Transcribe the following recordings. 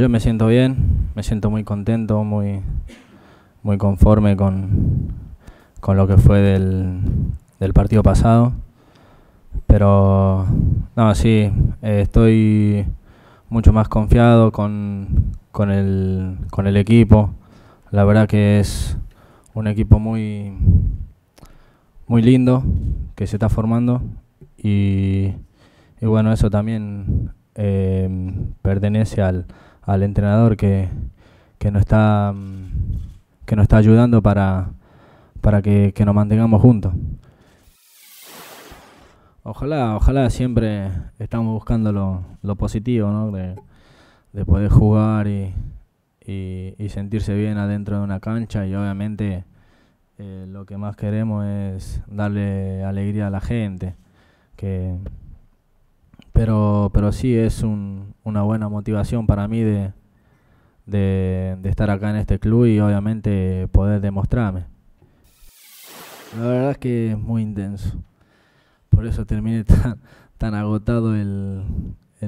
yo me siento bien, me siento muy contento, muy, muy conforme con, lo que fue del, partido pasado. Pero, no, sí, eh, estoy mucho más confiado con, el, equipo. La verdad que es un equipo muy, muy lindo que se está formando y, y bueno, eso también Em, pertenece al, entrenador que, que, nos está, mm, que está ayudando para, para que, nos mantengamos juntos. Ojalá, ojalá siempre estamos buscando lo, positivo, ¿no? De, poder jugar y, sentirse bien adentro de una cancha y obviamente eh, lo que más queremos es darle alegría a la gente, que, pero, sí es una buena motivación para mí de, estar acá en este club y obviamente poder demostrarme. La verdad es que es muy intenso. Por eso terminé tan, agotado el,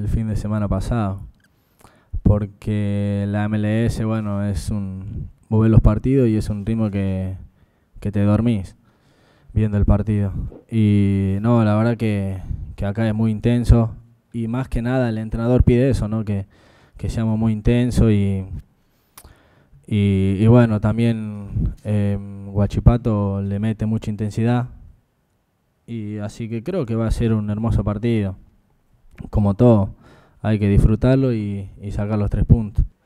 fin de semana pasado. Porque la MLS, bueno, es un. Vos los partidos y es un ritmo que, que te dormís viendo el partido. Y no, la verdad que, que acá es muy intenso y más que nada el entrenador pide eso, ¿no? Que, seamos muy intensos y, y, bueno, también Guachipato em, le mete mucha intensidad y así que creo que va a ser un hermoso partido. Como todo, hay que disfrutarlo y sacar los tres puntos.